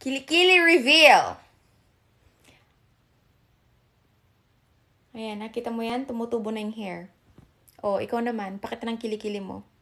Kilikili reveal. Ayan, nakita mo yan? Tumutubo na yung hair. O, oh, ikaw naman, pakita ng kilikili mo.